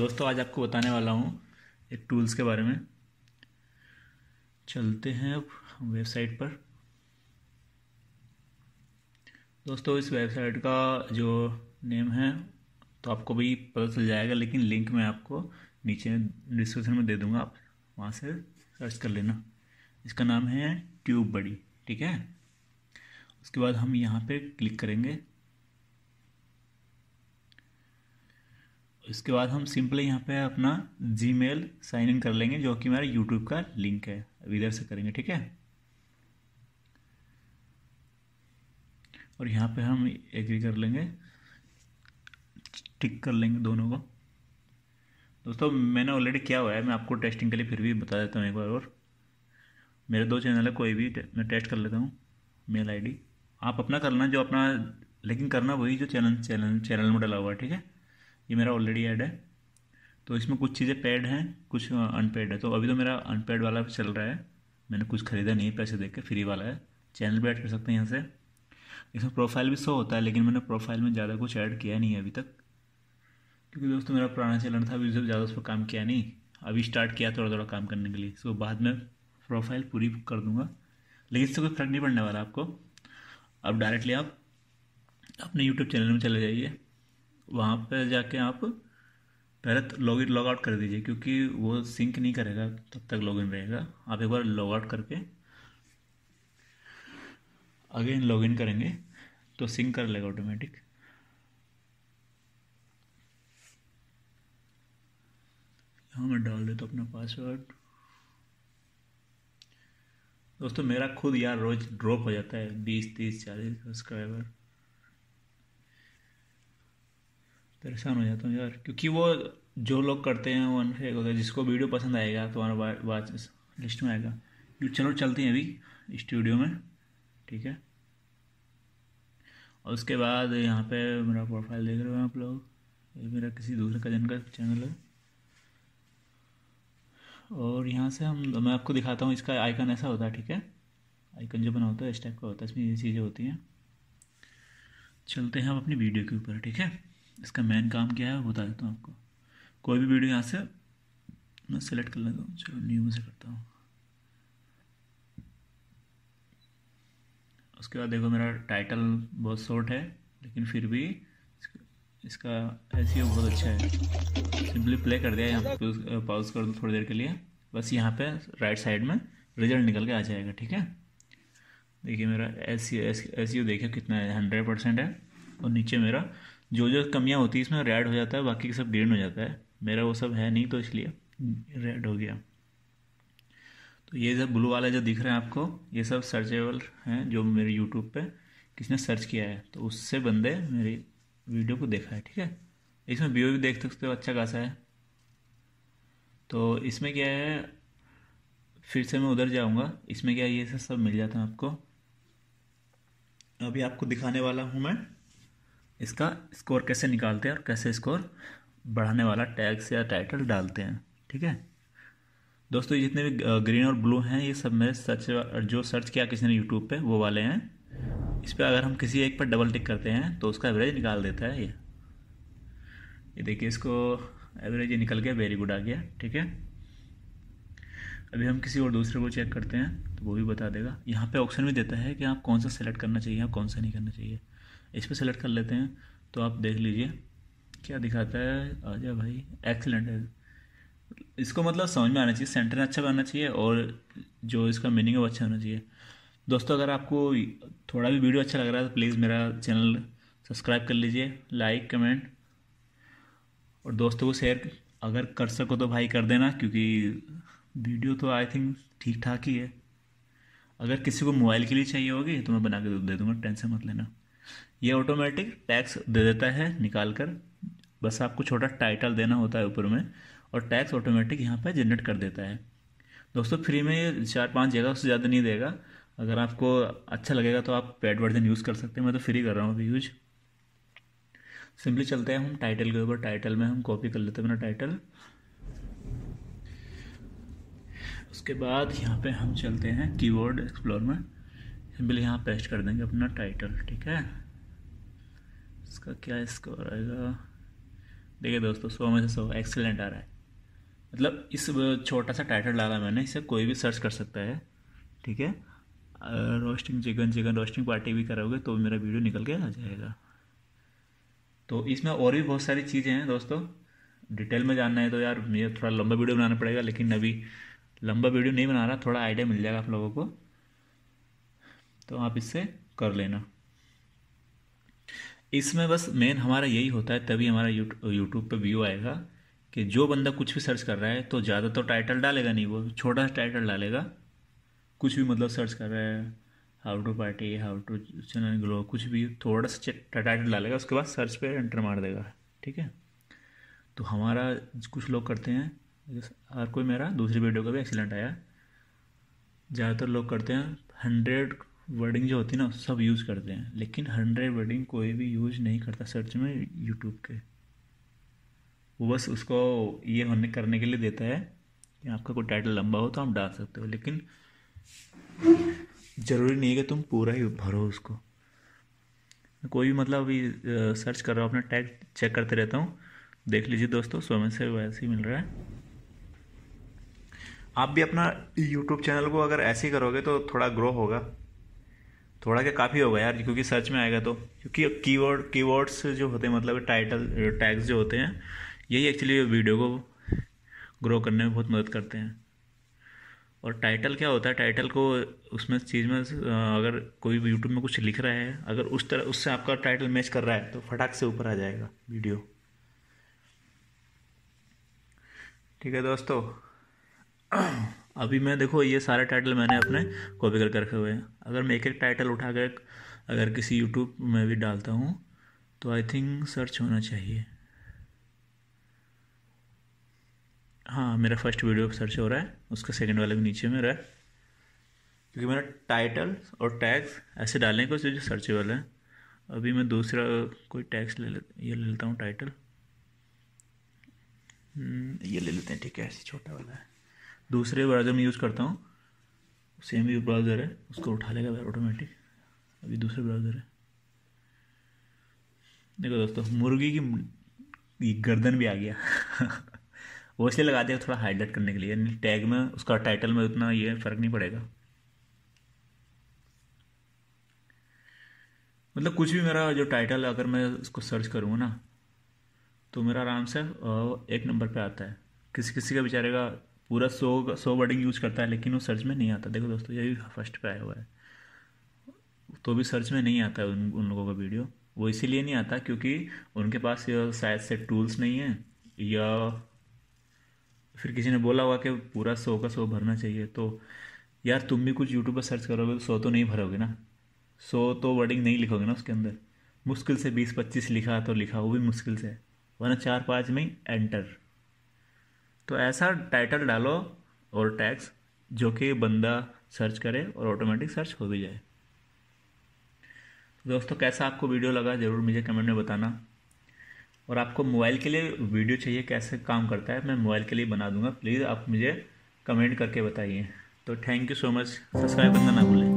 दोस्तों आज आपको बताने वाला हूँ एक टूल्स के बारे में चलते हैं अब वेबसाइट पर दोस्तों इस वेबसाइट का जो नेम है तो आपको भी पता चल जाएगा लेकिन लिंक मैं आपको नीचे डिस्क्रिप्शन में दे दूँगा आप वहाँ से सर्च कर लेना इसका नाम है ट्यूब बड़ी ठीक है उसके बाद हम यहाँ पे क्लिक करेंगे इसके बाद हम सिंपली यहाँ पे अपना जी मेल साइन इन कर लेंगे जो कि हमारे यूट्यूब का लिंक है अब इधर से करेंगे ठीक है और यहाँ पे हम एग्री कर लेंगे टिक कर लेंगे दोनों को दोस्तों मैंने ऑलरेडी क्या हुआ है मैं आपको टेस्टिंग के लिए फिर भी बता देता हूँ एक बार और मेरे दो चैनल है कोई भी मैं टेस्ट कर लेता हूँ मेल आईडी आप अपना करना जो अपना लेकिन करना वही जो चैनल चैनल चैनल में डला हुआ है ठीक है ये मेरा ऑलरेडी ऐड है तो इसमें कुछ चीज़ें पेड हैं कुछ अनपेड है तो अभी तो मेरा अनपेड वाला चल रहा है मैंने कुछ ख़रीदा नहीं पैसे दे के फ्री वाला है चैनल भी ऐड कर सकते हैं यहाँ से इसमें प्रोफाइल भी सो होता है लेकिन मैंने प्रोफाइल में ज़्यादा कुछ ऐड किया नहीं है अभी तक क्योंकि दोस्तों मेरा पुराना चलन था अभी ज़्यादा उस पर काम किया नहीं अभी स्टार्ट किया थोड़ा थोड़ा काम करने के लिए सो बाद में प्रोफाइल पूरी कर दूँगा लेकिन इससे कोई फ़र्क नहीं पड़ने वाला आपको अब डायरेक्टली आप अपने यूट्यूब चैनल में चले जाइए वहाँ पर जाके आप पहले लॉग इन लॉग आउट कर दीजिए क्योंकि वो सिंक नहीं करेगा तब तक, लॉग इन रहेगा आप एक बार लॉग आउट करके अगेन लॉग इन करेंगे तो सिंक कर लेगा ऑटोमेटिक यहाँ मैं डाल देता तो अपना पासवर्ड दोस्तों मेरा खुद यार रोज़ ड्रॉप हो जाता है बीस तीस चालीस सब्सक्राइबर परेशान हो जाता हूँ यार क्योंकि वो जो लोग करते हैं वो अनफेक होता है जिसको वीडियो पसंद आएगा तो हमारा वाच लिस्ट में आएगा जो चलो चलते हैं अभी स्टूडियो में ठीक है और उसके बाद यहाँ पे मेरा प्रोफाइल देख रहे हो आप लोग ये मेरा किसी दूसरे कजन का चैनल है और यहाँ से हम मैं आपको दिखाता हूँ इसका आइकन ऐसा होता है ठीक है आइकन जो बना होता है इस टाइप का होता है इसमें ये चीज़ें होती हैं चलते हैं हम अपनी वीडियो के ऊपर ठीक है इसका मेन काम क्या है वो बता देता हूँ आपको कोई भी वीडियो यहाँ से मैं सेलेक्ट कर लेता हूँ चलो न्यू में से करता हूँ उसके बाद देखो मेरा टाइटल बहुत शॉर्ट है लेकिन फिर भी इसका एस e बहुत अच्छा है सिंपली प्ले कर दिया यहाँ पे पॉज कर दूँ थोड़ी देर के लिए बस यहाँ पे राइट साइड में रिजल्ट निकल के आ जाएगा ठीक है देखिए मेरा एस सी एस यू देखिए कितना है हंड्रेड परसेंट है और नीचे मेरा जो जो कमियाँ होती है इसमें रेड हो जाता है बाकी सब ग्रीन हो जाता है मेरा वो सब है नहीं तो इसलिए रेड हो गया तो ये सब ब्लू वाला जो दिख रहा है आपको ये सब सर्चेबल हैं जो मेरे यूट्यूब पे किसने सर्च किया है तो उससे बंदे मेरी वीडियो को देखा है ठीक है इसमें व्यू भी देख सकते हो अच्छा खासा है तो इसमें क्या है फिर से मैं उधर जाऊंगा इसमें क्या है ये सब सब मिल जाता है आपको अभी आपको दिखाने वाला हूँ मैं इसका स्कोर कैसे निकालते हैं और कैसे स्कोर बढ़ाने वाला टैग्स या टाइटल डालते हैं ठीक है दोस्तों ये जितने भी ग्रीन और ब्लू हैं ये सब मेरे सर्च जो सर्च किया किसी ने यूट्यूब पे वो वाले हैं इस पर अगर हम किसी एक पर डबल टिक करते हैं तो उसका एवरेज निकाल देता है ये ये देखिए इसको एवरेज निकल गया वेरी गुड आ गया ठीक है अभी हम किसी और दूसरे को चेक करते हैं तो वो भी बता देगा यहाँ पे ऑप्शन भी देता है कि आप कौन सा सेलेक्ट करना चाहिए आप कौन सा नहीं करना चाहिए इस पर सेलेक्ट कर लेते हैं तो आप देख लीजिए क्या दिखाता है आजा भाई एक्सेलेंट है इसको मतलब समझ में आना चाहिए सेंटर अच्छा बनना चाहिए और जो इसका मीनिंग है वो अच्छा होना चाहिए दोस्तों अगर आपको थोड़ा भी वीडियो अच्छा लग रहा है तो प्लीज़ मेरा चैनल सब्सक्राइब कर लीजिए लाइक कमेंट और दोस्तों को शेयर अगर कर सको तो भाई कर देना क्योंकि वीडियो तो आई थिंक ठीक ठाक ही है अगर किसी को मोबाइल के लिए चाहिए होगी तो मैं बना के दे दूँगा टेंशन मत लेना ये ऑटोमेटिक टैक्स दे देता है निकाल कर बस आपको छोटा टाइटल देना होता है ऊपर में और टैक्स ऑटोमेटिक यहाँ पर जनरेट कर देता है दोस्तों फ्री में ये चार पाँच जगह उससे ज़्यादा नहीं देगा अगर आपको अच्छा लगेगा तो आप पेड वर्जन यूज़ कर सकते हैं मैं तो फ्री कर रहा हूँ अभी यूज सिंपली चलते हैं हम टाइटल के ऊपर टाइटल में हम कॉपी कर लेते हैं अपना टाइटल उसके बाद यहाँ पे हम चलते हैं कीबोर्ड एक्सप्लोर में सिंपल यहाँ पेस्ट कर देंगे अपना टाइटल ठीक है इसका क्या स्कोर आएगा देखिए दोस्तों सौ में से सौ एक्सीलेंट आ रहा है मतलब इस छोटा सा टाइटल डाला मैंने इसे कोई भी सर्च कर सकता है ठीक है roasting chicken chicken roasting party भी करोगे तो मेरा वीडियो निकल के आ जाएगा तो इसमें और भी बहुत सारी चीज़ें हैं दोस्तों डिटेल में जानना है तो यार मुझे थोड़ा लंबा वीडियो बनाना पड़ेगा लेकिन अभी लंबा वीडियो नहीं बना रहा थोड़ा आइडिया मिल जाएगा आप लोगों को तो आप इससे कर लेना इसमें बस मेन हमारा यही होता है तभी हमारा यूट्यूब पे व्यू आएगा कि जो बंदा कुछ भी सर्च कर रहा है तो ज़्यादा तो टाइटल डालेगा नहीं वो छोटा सा टाइटल डालेगा कुछ भी मतलब सर्च कर रहा है how to party how to channel glow कुछ भी थोड़ा सा टाइटल डालेगा उसके बाद सर्च पे एंटर मार देगा ठीक है तो हमारा कुछ लोग करते हैं हर कोई मेरा दूसरी वीडियो का भी एक्सीलेंट आया ज़्यादातर लोग करते हैं हंड्रेड वर्डिंग जो होती है ना सब यूज़ करते हैं लेकिन हंड्रेड वर्डिंग कोई भी यूज़ नहीं करता सर्च में यूट्यूब के वो बस उसको ये होने करने के लिए देता है कि आपका कोई टाइटल लंबा हो तो आप डाल सकते हो लेकिन ज़रूरी नहीं है कि तुम पूरा ही भरो उसको कोई भी मतलब अभी सर्च कर रहा हूँ अपना टैग चेक करते रहता हूँ देख लीजिए दोस्तों स्वयं से वैसे ही मिल रहा है आप भी अपना यूट्यूब चैनल को अगर ऐसे ही करोगे तो थोड़ा ग्रो होगा थोड़ा क्या काफ़ी होगा यार क्योंकि सर्च में आएगा तो क्योंकि कीवर्ड कीवर्ड्स जो होते हैं मतलब टाइटल टैग्स जो होते हैं यही एक्चुअली वीडियो को ग्रो करने में बहुत मदद करते हैं और टाइटल क्या होता है टाइटल को उसमें चीज़ में अगर कोई यूट्यूब में कुछ लिख रहा है अगर उस तरह उससे आपका टाइटल मैच कर रहा है तो फटाक से ऊपर आ जाएगा वीडियो ठीक है दोस्तों अभी मैं देखो ये सारे टाइटल मैंने अपने कॉपी करके रखे हुए हैं अगर मैं एक एक टाइटल उठा कर अगर किसी यूट्यूब में भी डालता हूँ तो आई थिंक सर्च होना चाहिए हाँ मेरा फर्स्ट वीडियो सर्च हो रहा है उसका सेकंड वाला भी नीचे में रहा है क्योंकि मैंने टाइटल और टैग्स ऐसे डालने को जो सर्च वाले हैं अभी मैं दूसरा कोई टैक्स ले ले ये ले लेता हूँ टाइटल हम्म, ये ले लेते हैं ठीक है ऐसे छोटा वाला है दूसरे ब्राउज़र में यूज़ करता हूँ सेम भी ब्राउज़र है उसको उठा लेगा भाई ऑटोमेटिक अभी दूसरे ब्राउज़र है देखो दोस्तों मुर्गी की गर्दन भी आ गया वो इसलिए लगा दिया थोड़ा हाईलाइट करने के लिए यानी टैग में उसका टाइटल में उतना ये फ़र्क नहीं पड़ेगा मतलब कुछ भी मेरा जो टाइटल अगर मैं उसको सर्च करूँगा ना तो मेरा आराम से एक नंबर पे आता है किसी किसी का बेचारे का पूरा सो सो वर्डिंग यूज करता है लेकिन वो सर्च में नहीं आता देखो दोस्तों ये भी फर्स्ट पे आया हुआ है तो भी सर्च में नहीं आता है उन उन लोगों का वीडियो वो इसीलिए नहीं आता क्योंकि उनके पास शायद से टूल्स नहीं है या फिर किसी ने बोला हुआ कि पूरा सौ का सौ भरना चाहिए तो यार तुम भी कुछ यूट्यूब पर सर्च करोगे तो सौ तो नहीं भरोगे ना सौ तो वर्डिंग नहीं लिखोगे ना उसके अंदर मुश्किल से बीस पच्चीस लिखा तो लिखा वो भी मुश्किल से वरना चार पाँच में ही एंटर तो ऐसा टाइटल डालो और टैक्स जो कि बंदा सर्च करे और ऑटोमेटिक सर्च हो भी जाए तो दोस्तों कैसा आपको वीडियो लगा ज़रूर मुझे कमेंट में बताना और आपको मोबाइल के लिए वीडियो चाहिए कैसे काम करता है मैं मोबाइल के लिए बना दूंगा प्लीज़ आप मुझे कमेंट करके बताइए तो thank you so much subscribe करना ना भूलें